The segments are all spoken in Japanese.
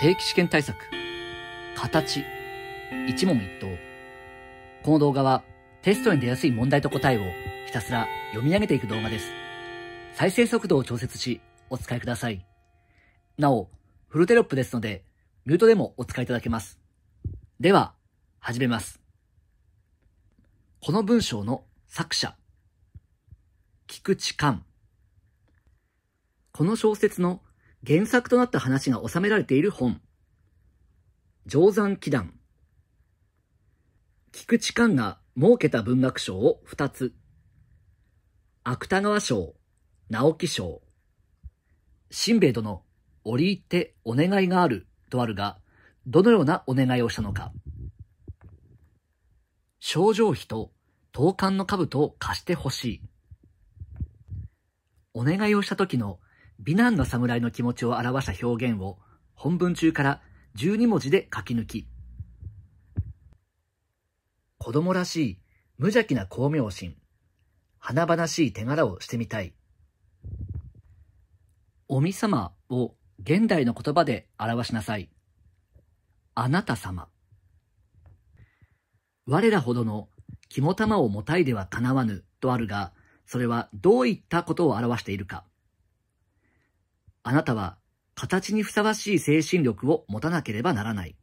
定期試験対策、形、一問一答。この動画はテストに出やすい問題と答えをひたすら読み上げていく動画です。再生速度を調節しお使いください。なお、フルテロップですので、ミュートでもお使いいただけます。では、始めます。この文章の作者、菊池寛。この小説の原作となった話が収められている本。定山祈願。菊池寛が設けた文学賞を2つ。芥川賞、直木賞。新兵衛殿、折り入ってお願いがあるとあるが、どのようなお願いをしたのか。症状費と投函の兜を貸してほしい。お願いをした時の美男の侍の気持ちを表した表現を本文中から12文字で書き抜き。子供らしい無邪気な光明心。華々しい手柄をしてみたい。おみ様を現代の言葉で表しなさい。あなた様。我らほどの肝玉をもたいではかなわぬとあるが、それはどういったことを表しているか。あなたは形にふさわしい精神力を持たなければならない。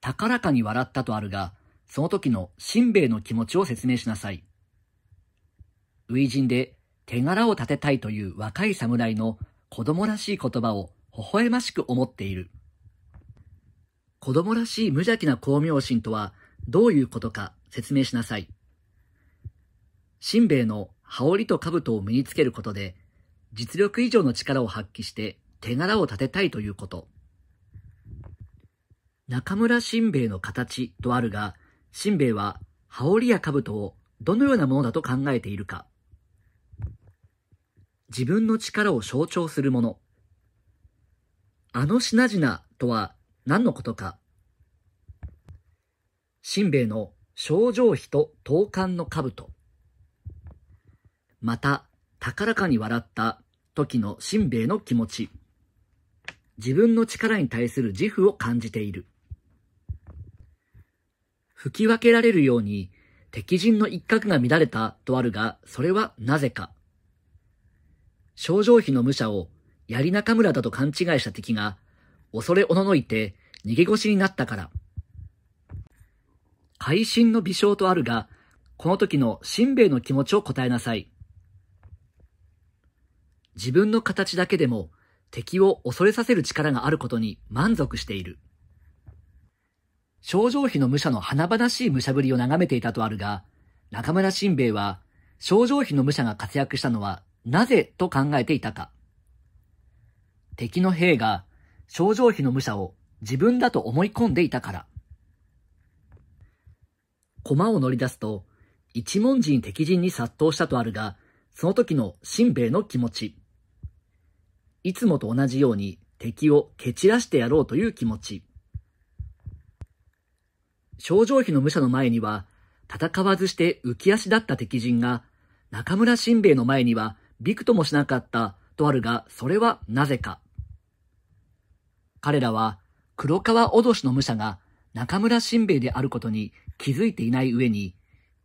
高らかに笑ったとあるが、その時のしんべヱの気持ちを説明しなさい。初陣で手柄を立てたいという若い侍の子供らしい言葉を微笑ましく思っている。子供らしい無邪気な光明心とはどういうことか説明しなさい。しんべヱの羽織と兜を身につけることで実力以上の力を発揮して手柄を立てたいということ。中村新兵衛の形とあるが、新兵衛は羽織や兜をどのようなものだと考えているか。自分の力を象徴するもの。あの品々とは何のことか。新兵衛の症状費と投函の兜。また、高らかに笑った時のしんべヱの気持ち。自分の力に対する自負を感じている。吹き分けられるように敵陣の一角が乱れたとあるが、それはなぜか。症状費の武者を槍中村だと勘違いした敵が、恐れおののいて逃げ腰になったから。会心の微笑とあるが、この時のしんべヱの気持ちを答えなさい。自分の形だけでも敵を恐れさせる力があることに満足している。症状費の武者の華々しい武者ぶりを眺めていたとあるが、中村新兵衛は、症状費の武者が活躍したのはなぜと考えていたか。敵の兵が症状費の武者を自分だと思い込んでいたから。駒を乗り出すと、一文字に敵陣に殺到したとあるが、その時の新兵衛の気持ち。いつもと同じように敵を蹴散らしてやろうという気持ち。症状費の武者の前には、戦わずして浮き足だった敵陣が、中村新兵衛の前にはびくともしなかったとあるが、それはなぜか。彼らは、黒川おどしの武者が中村新兵衛であることに気づいていない上に、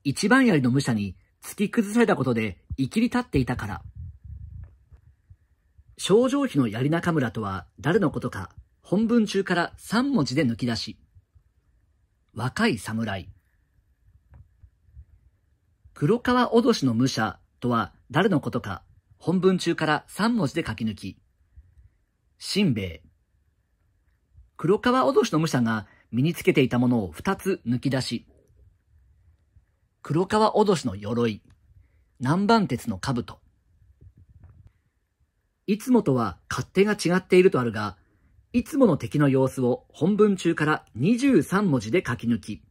一番槍の武者に突き崩されたことで生きり立っていたから。症状費の槍中村とは誰のことか、本文中から三文字で抜き出し、若い侍。黒川脅しの武者とは誰のことか、本文中から三文字で書き抜き、しんべヱ。黒川脅しの武者が身につけていたものを二つ抜き出し、黒川脅しの鎧、南蛮鉄の兜。いつもとは勝手が違っているとあるが、いつもの敵の様子を本文中から23文字で書き抜き、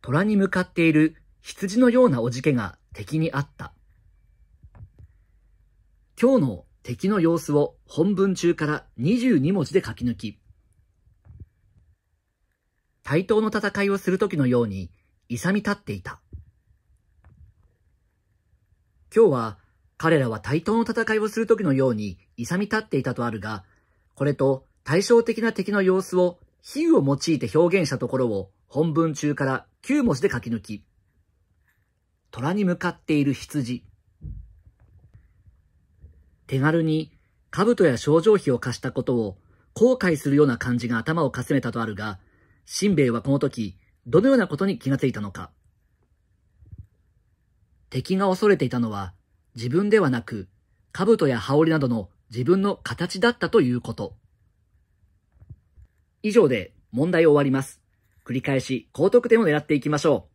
虎に向かっている羊のようなおじけが敵にあった。今日の敵の様子を本文中から22文字で書き抜き、対等の戦いをする時のように勇み立っていた。今日は彼らは対等の戦いをする時のように勇み立っていたとあるが、これと対照的な敵の様子を比喩を用いて表現したところを本文中から9文字で書き抜き、虎に向かっている羊。手軽に兜や症状費を貸したことを後悔するような感じが頭をかすめたとあるが、しんべヱはこの時、どのようなことに気がついたのか。敵が恐れていたのは、自分ではなく、兜や羽織などの自分の形だったということ。以上で問題を終わります。繰り返し高得点を狙っていきましょう。